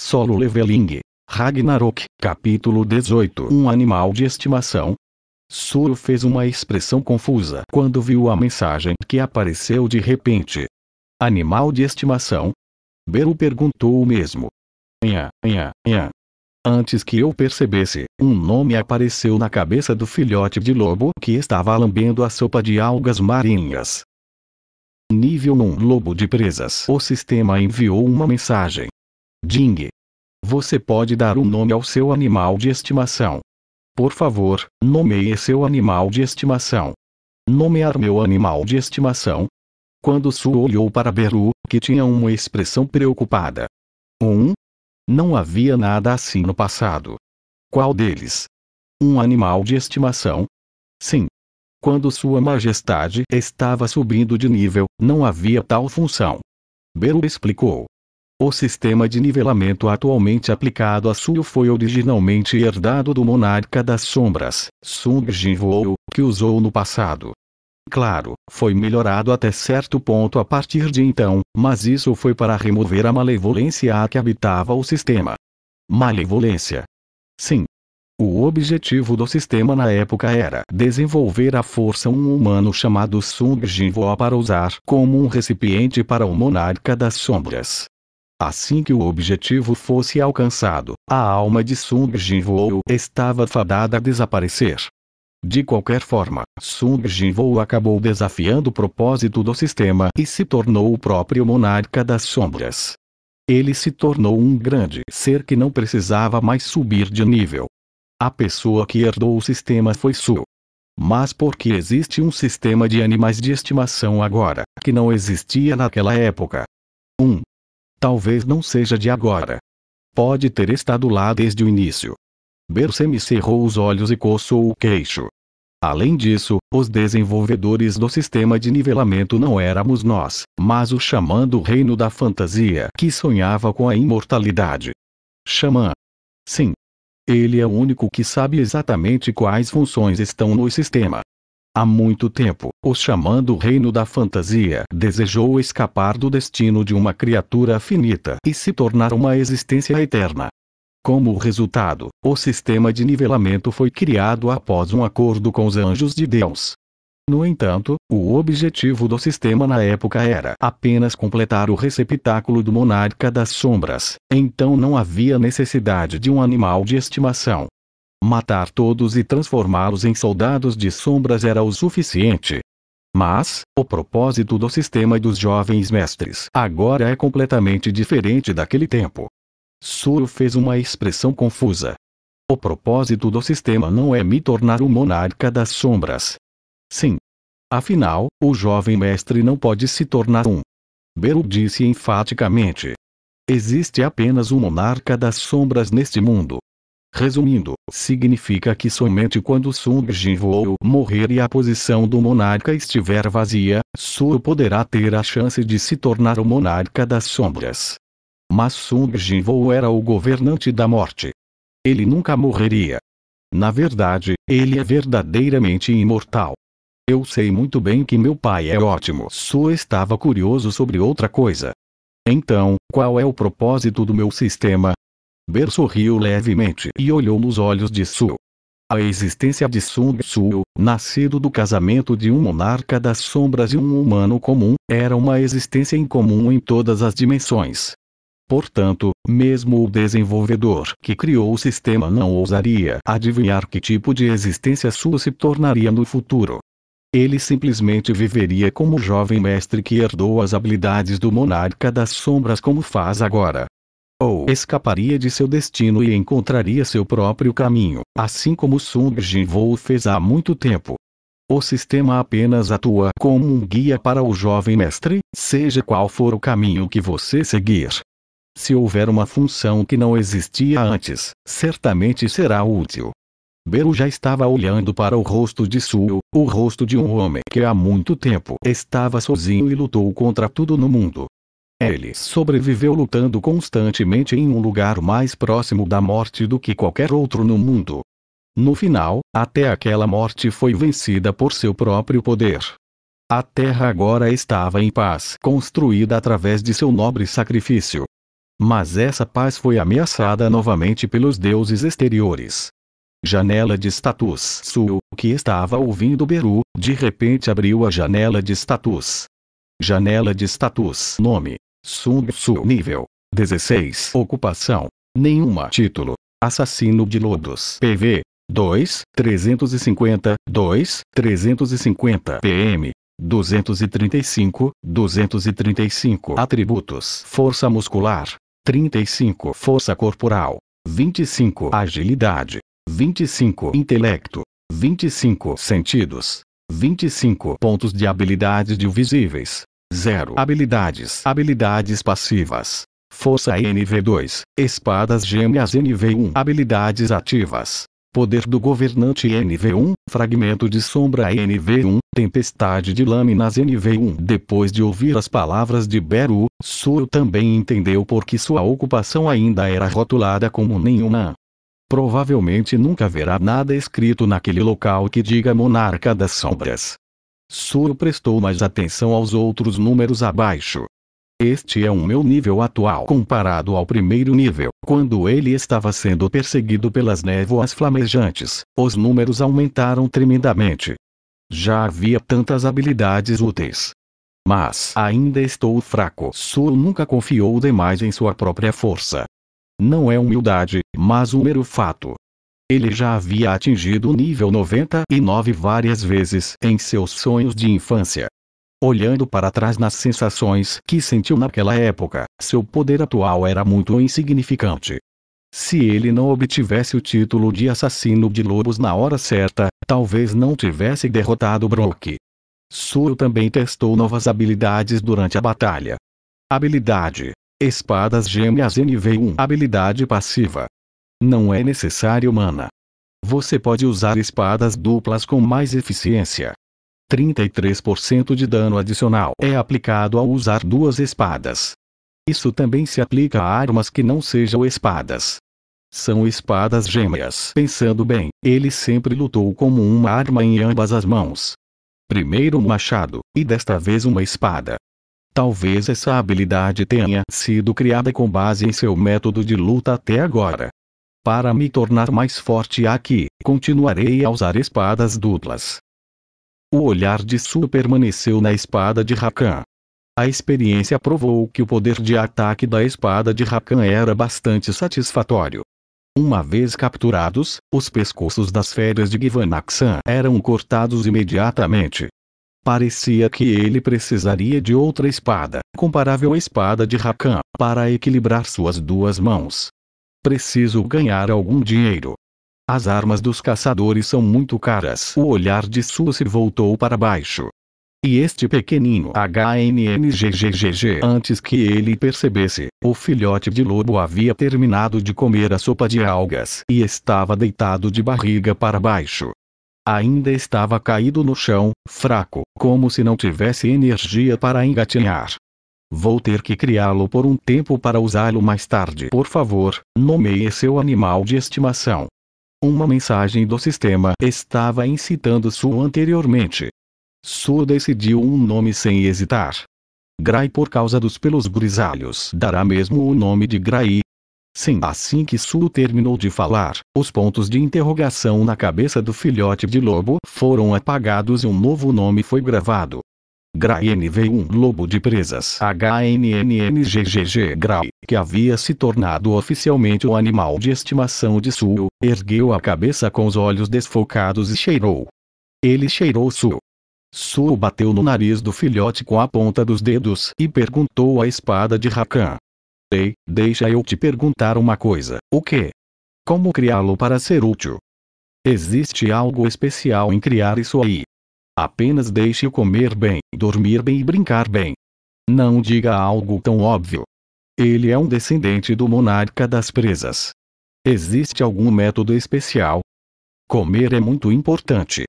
Solo Leveling. Ragnarok, capítulo 18 Um animal de estimação. Soro fez uma expressão confusa quando viu a mensagem que apareceu de repente. Animal de estimação? Beru perguntou o mesmo. Nha, nha, nha. Antes que eu percebesse, um nome apareceu na cabeça do filhote de lobo que estava lambendo a sopa de algas marinhas. Nível 1 Lobo de Presas O sistema enviou uma mensagem Ding. Você pode dar um nome ao seu animal de estimação. Por favor, nomeie seu animal de estimação. Nomear meu animal de estimação? Quando Su olhou para Beru, que tinha uma expressão preocupada. Um? Não havia nada assim no passado. Qual deles? Um animal de estimação? Sim. Quando Sua Majestade estava subindo de nível, não havia tal função. Beru explicou. O sistema de nivelamento atualmente aplicado a Suo foi originalmente herdado do monarca das sombras, Sung Jinwoo, que usou no passado. Claro, foi melhorado até certo ponto a partir de então, mas isso foi para remover a malevolência que habitava o sistema. Malevolência. Sim. O objetivo do sistema na época era desenvolver a força um humano chamado Sung Jinwoo para usar como um recipiente para o monarca das sombras Assim que o objetivo fosse alcançado, a alma de Sung Jinwoo estava fadada a desaparecer. De qualquer forma, Sung Jinwoo acabou desafiando o propósito do sistema e se tornou o próprio monarca das sombras. Ele se tornou um grande ser que não precisava mais subir de nível. A pessoa que herdou o sistema foi Su. Mas por que existe um sistema de animais de estimação agora, que não existia naquela época? 1. Um, Talvez não seja de agora. Pode ter estado lá desde o início. Bersemi cerrou os olhos e coçou o queixo. Além disso, os desenvolvedores do sistema de nivelamento não éramos nós, mas o xamã do reino da fantasia que sonhava com a imortalidade. Xamã. Sim. Ele é o único que sabe exatamente quais funções estão no sistema. Há muito tempo, o chamando reino da fantasia desejou escapar do destino de uma criatura finita e se tornar uma existência eterna. Como resultado, o sistema de nivelamento foi criado após um acordo com os anjos de Deus. No entanto, o objetivo do sistema na época era apenas completar o receptáculo do monarca das sombras, então não havia necessidade de um animal de estimação. Matar todos e transformá-los em soldados de sombras era o suficiente. Mas, o propósito do sistema dos jovens mestres agora é completamente diferente daquele tempo. Soro fez uma expressão confusa. O propósito do sistema não é me tornar o monarca das sombras. Sim. Afinal, o jovem mestre não pode se tornar um. Beru disse enfaticamente. Existe apenas um monarca das sombras neste mundo. Resumindo, significa que somente quando Jin ou morrer e a posição do monarca estiver vazia, Suo poderá ter a chance de se tornar o monarca das sombras. Mas Sungjin era o governante da morte. Ele nunca morreria. Na verdade, ele é verdadeiramente imortal. Eu sei muito bem que meu pai é ótimo. Suo estava curioso sobre outra coisa. Então, qual é o propósito do meu sistema? Ber sorriu levemente e olhou nos olhos de Su. A existência de Sun Tzu, nascido do casamento de um monarca das sombras e um humano comum, era uma existência incomum em todas as dimensões. Portanto, mesmo o desenvolvedor que criou o sistema não ousaria adivinhar que tipo de existência sua se tornaria no futuro. Ele simplesmente viveria como o jovem mestre que herdou as habilidades do monarca das sombras como faz agora, ou escaparia de seu destino e encontraria seu próprio caminho, assim como Sung Jinwoo fez há muito tempo. O sistema apenas atua como um guia para o jovem mestre, seja qual for o caminho que você seguir. Se houver uma função que não existia antes, certamente será útil. Beru já estava olhando para o rosto de Suo, o rosto de um homem que há muito tempo estava sozinho e lutou contra tudo no mundo, é, Ele sobreviveu lutando constantemente em um lugar mais próximo da morte do que qualquer outro no mundo. No final, até aquela morte foi vencida por seu próprio poder. A terra agora estava em paz, construída através de seu nobre sacrifício. Mas essa paz foi ameaçada novamente pelos deuses exteriores. Janela de status Sul, que estava ouvindo Beru, de repente abriu a janela de status. Janela de status Nome sub Tzu nível 16 ocupação nenhuma título assassino de lodos PV 2 350 2 350 PM 235 235 atributos força muscular 35 força corporal 25 agilidade 25 intelecto 25 sentidos 25 pontos de habilidades divisíveis 0. Habilidades. Habilidades passivas. Força NV2. Espadas gêmeas NV1. Habilidades ativas. Poder do governante NV1, fragmento de sombra NV1, tempestade de lâminas NV1. Depois de ouvir as palavras de Beru, Suo também entendeu por que sua ocupação ainda era rotulada como nenhuma. Provavelmente nunca haverá nada escrito naquele local que diga Monarca das Sombras. Soro prestou mais atenção aos outros números abaixo. Este é o meu nível atual comparado ao primeiro nível. Quando ele estava sendo perseguido pelas névoas flamejantes, os números aumentaram tremendamente. Já havia tantas habilidades úteis. Mas ainda estou fraco. Soro nunca confiou demais em sua própria força. Não é humildade, mas um mero fato. Ele já havia atingido o nível 99 várias vezes em seus sonhos de infância. Olhando para trás nas sensações que sentiu naquela época, seu poder atual era muito insignificante. Se ele não obtivesse o título de assassino de lobos na hora certa, talvez não tivesse derrotado Brock. Suo também testou novas habilidades durante a batalha. Habilidade: Espadas Gêmeas NV1 Habilidade passiva: não é necessário mana. Você pode usar espadas duplas com mais eficiência. 33% de dano adicional é aplicado ao usar duas espadas. Isso também se aplica a armas que não sejam espadas. São espadas gêmeas. Pensando bem, ele sempre lutou como uma arma em ambas as mãos. Primeiro um machado, e desta vez uma espada. Talvez essa habilidade tenha sido criada com base em seu método de luta até agora. Para me tornar mais forte aqui, continuarei a usar espadas duplas. O olhar de Su permaneceu na espada de Rakan. A experiência provou que o poder de ataque da espada de Rakan era bastante satisfatório. Uma vez capturados, os pescoços das férias de Givanaxan eram cortados imediatamente. Parecia que ele precisaria de outra espada, comparável à espada de Rakan, para equilibrar suas duas mãos. Preciso ganhar algum dinheiro. As armas dos caçadores são muito caras. O olhar de se voltou para baixo. E este pequenino HNNGGGG antes que ele percebesse, o filhote de lobo havia terminado de comer a sopa de algas e estava deitado de barriga para baixo. Ainda estava caído no chão, fraco, como se não tivesse energia para engatinhar. Vou ter que criá-lo por um tempo para usá-lo mais tarde. Por favor, nomeie seu animal de estimação. Uma mensagem do sistema estava incitando Su anteriormente. Su decidiu um nome sem hesitar. Grai por causa dos pelos grisalhos dará mesmo o nome de Grai? Sim, assim que Su terminou de falar, os pontos de interrogação na cabeça do filhote de lobo foram apagados e um novo nome foi gravado. Graen veio um lobo de presas HNNNGGG Gray, que havia se tornado oficialmente o animal de estimação de Sul, ergueu a cabeça com os olhos desfocados e cheirou. Ele cheirou Sul. Sul bateu no nariz do filhote com a ponta dos dedos e perguntou à espada de Rakan. Ei, deixa eu te perguntar uma coisa, o que? Como criá-lo para ser útil? Existe algo especial em criar isso aí. Apenas deixe-o comer bem, dormir bem e brincar bem. Não diga algo tão óbvio. Ele é um descendente do monarca das presas. Existe algum método especial? Comer é muito importante.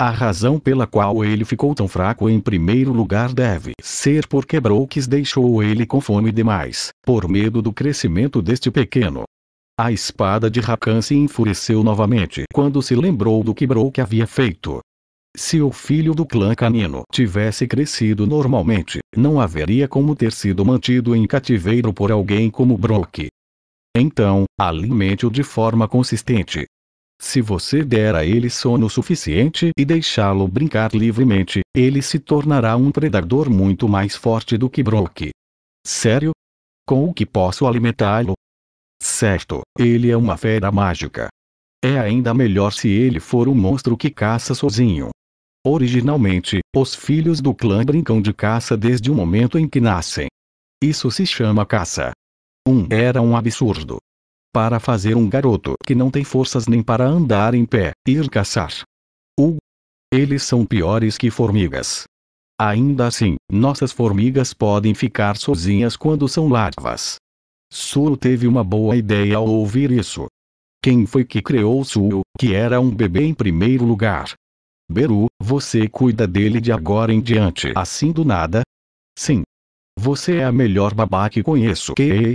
A razão pela qual ele ficou tão fraco em primeiro lugar deve ser porque Brooks deixou ele com fome demais, por medo do crescimento deste pequeno. A espada de Rakan se enfureceu novamente quando se lembrou do que Brook havia feito. Se o filho do clã canino tivesse crescido normalmente, não haveria como ter sido mantido em cativeiro por alguém como Brock. Então, alimente-o de forma consistente. Se você der a ele sono suficiente e deixá-lo brincar livremente, ele se tornará um predador muito mais forte do que Brock. Sério? Com o que posso alimentá-lo? Certo, ele é uma fera mágica. É ainda melhor se ele for um monstro que caça sozinho. Originalmente, os filhos do clã brincam de caça desde o momento em que nascem. Isso se chama caça. Um era um absurdo. Para fazer um garoto que não tem forças nem para andar em pé, ir caçar. U. Eles são piores que formigas. Ainda assim, nossas formigas podem ficar sozinhas quando são larvas. Sul teve uma boa ideia ao ouvir isso. Quem foi que criou Sul, que era um bebê em primeiro lugar? Beru, você cuida dele de agora em diante assim do nada? Sim. Você é a melhor babá que conheço. Que?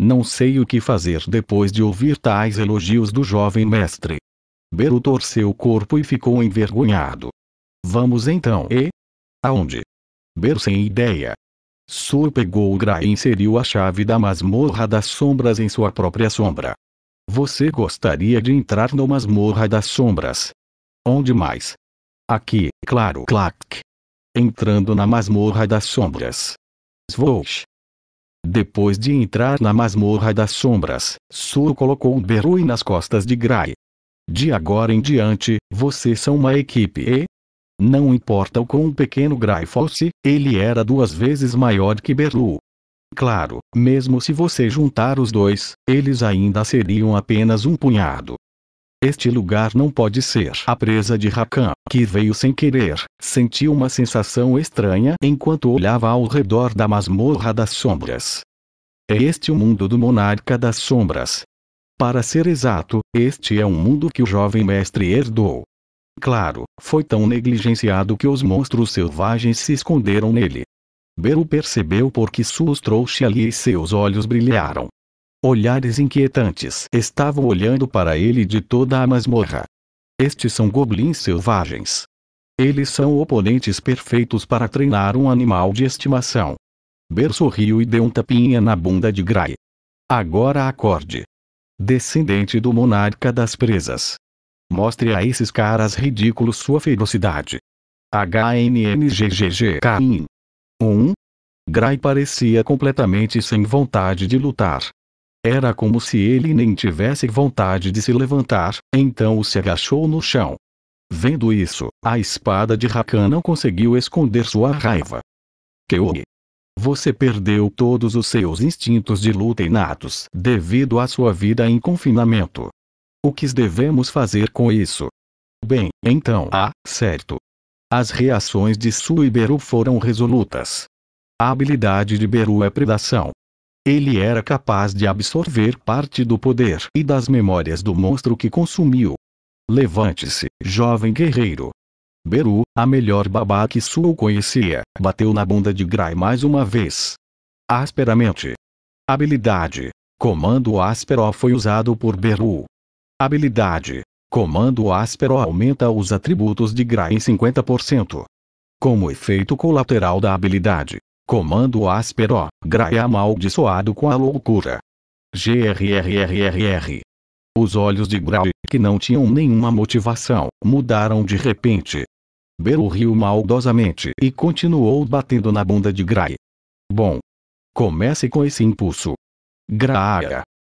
Não sei o que fazer depois de ouvir tais elogios do jovem mestre. Beru torceu o corpo e ficou envergonhado. Vamos então. E? Aonde? Beru sem ideia. Sur pegou o Gra e inseriu a chave da masmorra das sombras em sua própria sombra. Você gostaria de entrar na masmorra das sombras? Onde mais? Aqui, claro, clac. Entrando na masmorra das sombras. Svoosh. Depois de entrar na masmorra das sombras, Sur colocou um Berui nas costas de Grai. De agora em diante, vocês são uma equipe e... Não importa o quão pequeno Grai fosse, ele era duas vezes maior que Beru. Claro, mesmo se você juntar os dois, eles ainda seriam apenas um punhado. Este lugar não pode ser. A presa de Rakan, que veio sem querer, sentiu uma sensação estranha enquanto olhava ao redor da masmorra das sombras. É este o mundo do monarca das sombras. Para ser exato, este é um mundo que o jovem mestre herdou. Claro, foi tão negligenciado que os monstros selvagens se esconderam nele. Beru percebeu porque Su trouxe ali e seus olhos brilharam. Olhares inquietantes estavam olhando para ele de toda a masmorra. Estes são goblins selvagens. Eles são oponentes perfeitos para treinar um animal de estimação. Ber sorriu e deu um tapinha na bunda de Grai. Agora acorde. Descendente do monarca das presas. Mostre a esses caras ridículos sua ferocidade. HNNGGGKIN. 1. Um. Gray parecia completamente sem vontade de lutar. Era como se ele nem tivesse vontade de se levantar, então se agachou no chão. Vendo isso, a espada de Rakan não conseguiu esconder sua raiva. Kyogre. Você perdeu todos os seus instintos de luta inatos devido à sua vida em confinamento. O que devemos fazer com isso? Bem, então, ah, certo. As reações de Su e Beru foram resolutas. A habilidade de Beru é predação, ele era capaz de absorver parte do poder e das memórias do monstro que consumiu. Levante-se, jovem guerreiro. Beru, a melhor babá que Suo conhecia, bateu na bunda de Grai mais uma vez. Asperamente. Habilidade. Comando áspero foi usado por Beru. Habilidade. Comando áspero aumenta os atributos de Grai em 50%. Como efeito colateral da habilidade, Comando áspero, Graia amaldiçoado com a loucura. GRRRRR. Os olhos de Grau, que não tinham nenhuma motivação, mudaram de repente. Belo riu maldosamente e continuou batendo na bunda de Grai. Bom. Comece com esse impulso. Graia.